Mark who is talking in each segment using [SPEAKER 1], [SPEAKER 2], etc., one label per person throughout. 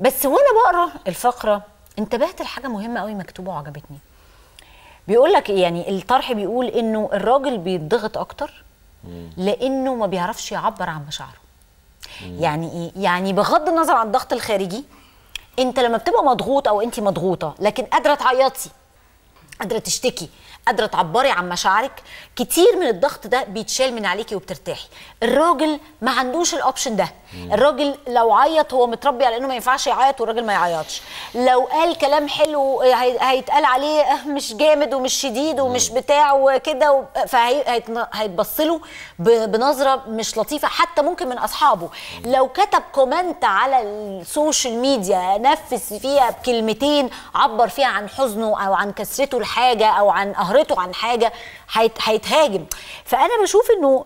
[SPEAKER 1] بس وانا بقرا الفقره انتبهت لحاجه مهمه قوي مكتوبه وعجبتني بيقول لك إيه، يعني الطرح بيقول انه الراجل بيتضغط اكتر لانه ما بيعرفش يعبر عن مشاعره يعني ايه يعني بغض النظر عن الضغط الخارجي انت لما بتبقى مضغوط او انت مضغوطه لكن قادره تعيطي قادره تشتكي قادره تعبري عن مشاعرك كتير من الضغط ده بيتشال من عليكي وبترتاحي الراجل ما عندوش الاوبشن ده الراجل لو عيط هو متربي على انه ما ينفعش يعيط والراجل ما يعيطش لو قال كلام حلو هيتقال عليه أه، مش جامد ومش شديد ومش بتاع وكده فهيتبص له بنظره مش لطيفه حتى ممكن من اصحابه لو كتب كومنت على السوشيال ميديا نفس فيها بكلمتين عبر فيها عن حزنه او عن كسرته لحاجه او عن نهرته عن حاجه هيتهاجم فانا بشوف انه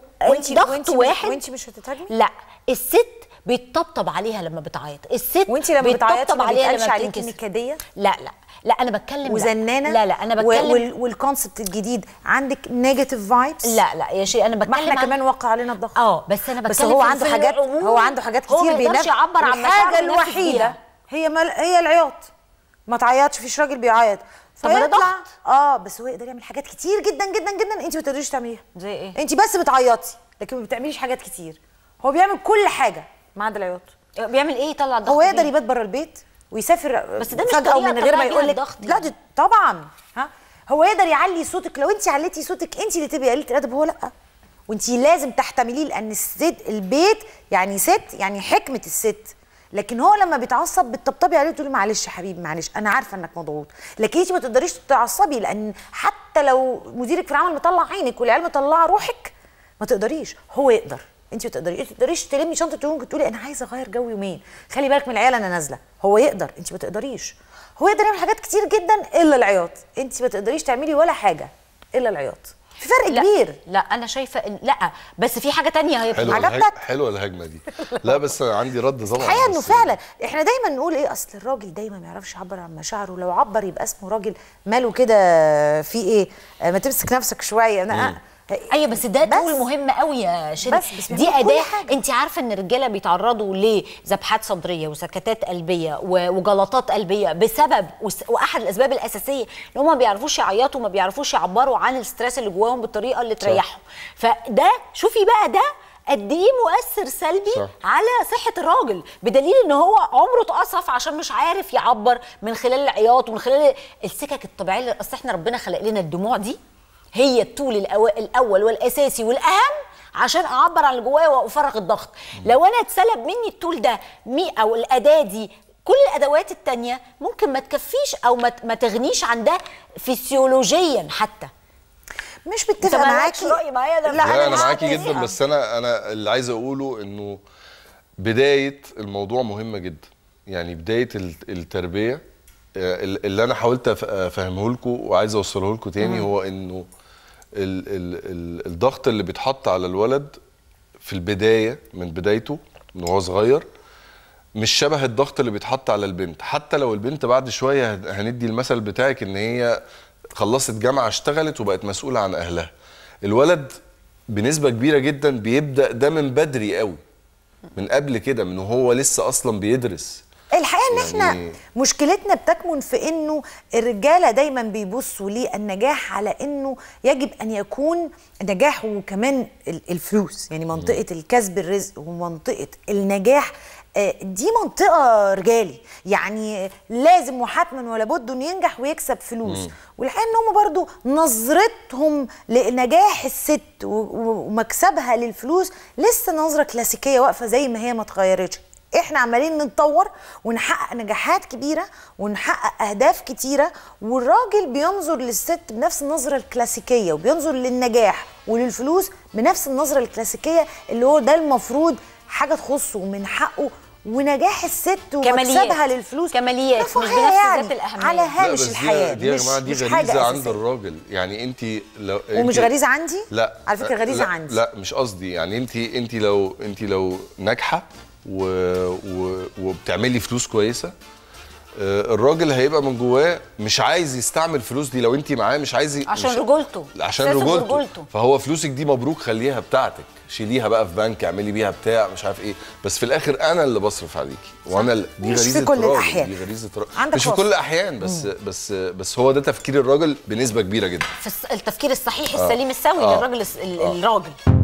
[SPEAKER 1] ضغط واحد وانت مش
[SPEAKER 2] هتتهاجمي لا
[SPEAKER 1] الست بيتطبطب عليها لما بتعيط
[SPEAKER 2] الست وانت لما بتعيطي ما لما عليكي نكديه لا لا لا انا بتكلم وزنانه لا لا انا بتكلم وال والكونسبت الجديد عندك نيجاتيف فايبس لا لا يا شيخ انا بتكلم ما احنا عن... كمان وقع علينا الضغط اه بس انا بتكلم بس هو عنده حاجات هو عنده حاجات كتير بينفع هو ما يعبر عن الحاجه الوحيده هي مل... هي العياط ما تعيطش فيش راجل بيعيط طب ضغط اه بس هو يقدر يعمل حاجات كتير جدا جدا جدا انت ما تقدريش تعمليها زي ايه انت بس بتعيطي لكن ما بتعمليش حاجات كتير هو بيعمل كل حاجه ما عدا العياط بيعمل ايه يطلع الضغط هو يقدر يبات بره البيت ويسافر بس ده مش فجأة من غير ما يقول لك لا دي طبعا ها هو يقدر يعلي صوتك لو انت عليتي صوتك انت اللي تبقي قليله الادب هو لا وانت لازم تحتمليه لان الست البيت يعني ست يعني حكمه الست لكن هو لما بيتعصب بتطبطبي عليه وتقولي معلش يا حبيبي معلش انا عارفه انك مضغوط لكن انت ما تقدريش تتعصبي لان حتى لو مديرك في العمل مطلع عينك والعيال مطلعه روحك ما تقدريش هو يقدر انت ما تقدريش ما تقدريش تلمي شنطه يومك تقولي انا عايزه اغير جو يومين خلي بالك من العيال انا نازله هو يقدر انت ما تقدريش هو يقدر يعمل حاجات كتير جدا الا العياط انت ما تقدريش تعملي ولا حاجه الا العياط في فرق لا كبير لا انا شايفه لا بس في حاجه ثانيه عجبتك
[SPEAKER 3] حلوه الهجمه دي لا بس عندي رد ظلم الحقيقه
[SPEAKER 2] انه فعلا احنا دايما نقول ايه اصل الراجل دايما ما يعرفش يعبر عن مشاعره لو عبر يبقى اسمه راجل ماله كده في ايه ما تمسك نفسك شويه انا ايوه بس ده تقول مهم قوي
[SPEAKER 1] يا شيرين دي اداه انت عارفه ان الرجاله بيتعرضوا لذبحات صدريه وسكتات قلبيه وجلطات قلبيه بسبب واحد الاسباب الاساسيه ان هم ما بيعرفوش يعيطوا ما بيعرفوش يعبروا عن الستريس اللي جواهم بالطريقه اللي تريحهم فده شوفي بقى ده قد ايه مؤثر سلبي صح. على صحه الراجل بدليل ان هو عمره اتقصف عشان مش عارف يعبر من خلال العياط ومن خلال السكك الطبيعيه اللي اصل احنا ربنا خلق لنا الدموع دي هي الطول الاول والاساسي والاهم عشان اعبر عن اللي جوايا وافرغ الضغط لو انا اتسلب مني الطول ده مي او الاداه دي كل الادوات التانية ممكن ما تكفيش او ما تغنيش عن ده فسيولوجيا حتى مش متفق معاكي
[SPEAKER 2] رأي معايا لا, لا انا, معاكي
[SPEAKER 3] جدا إيه؟ بس انا انا اللي عايز اقوله انه بدايه الموضوع مهمه جدا يعني بدايه التربيه آه، اللي انا حاولت افهمه لكم وعايز اوصله لكم تاني هو انه ال ال الضغط اللي بيتحط على الولد في البدايه من بدايته من وهو صغير مش شبه الضغط اللي بيتحط على البنت حتى لو البنت بعد شويه هندي المثل بتاعك ان هي خلصت جامعه اشتغلت وبقت مسؤوله عن اهلها الولد بنسبه كبيره جدا بيبدا ده من بدري قوي من قبل كده من وهو لسه اصلا بيدرس
[SPEAKER 2] الحقيقه ان احنا مشكلتنا بتكمن في انه الرجاله دايما بيبصوا للنجاح على انه يجب ان يكون نجاح وكمان الفلوس يعني منطقه الكسب الرزق ومنطقه النجاح آه، دي منطقة رجالي يعني لازم وحتما ولا بد انه ينجح ويكسب فلوس والحقيقة ان هم برضو نظرتهم لنجاح الست ومكسبها للفلوس لسه نظرة كلاسيكية واقفة زي ما هي ما اتغيرتش احنا عمالين نتطور ونحقق نجاحات كبيره ونحقق اهداف كتيره والراجل بينظر للست بنفس النظره الكلاسيكيه وبينظر للنجاح وللفلوس بنفس النظره الكلاسيكيه اللي هو ده المفروض حاجه تخصه ومن حقه ونجاح الست ومكسبها للفلوس
[SPEAKER 1] كماليات مش بنفس يعني ذات الاهميه على هامش الحياه دي يا جماعه دي غريزه
[SPEAKER 3] عند الراجل يعني انت لو انت ومش غريزه عندي؟ لا على فكره غريزه لا عندي لا مش قصدي يعني انت انت لو انت لو ناجحه و... و... وبتعملي فلوس كويسه آه، الراجل هيبقى من جواه مش عايز يستعمل فلوس دي لو انت معاه مش عايز ي... عشان رجولته عشان رجولته. فهو فلوسك دي مبروك خليها بتاعتك شيليها بقى في بنك اعملي بيها بتاع مش عارف ايه بس في الاخر انا اللي بصرف عليكي وانا دي غريزه مش في كل الاحيان دي غريزه را... مش في كل الاحيان بس مم. بس بس هو ده تفكير الراجل بنسبه كبيره جدا
[SPEAKER 1] في التفكير الصحيح آه. السليم السوي آه. للراجل آه. الراجل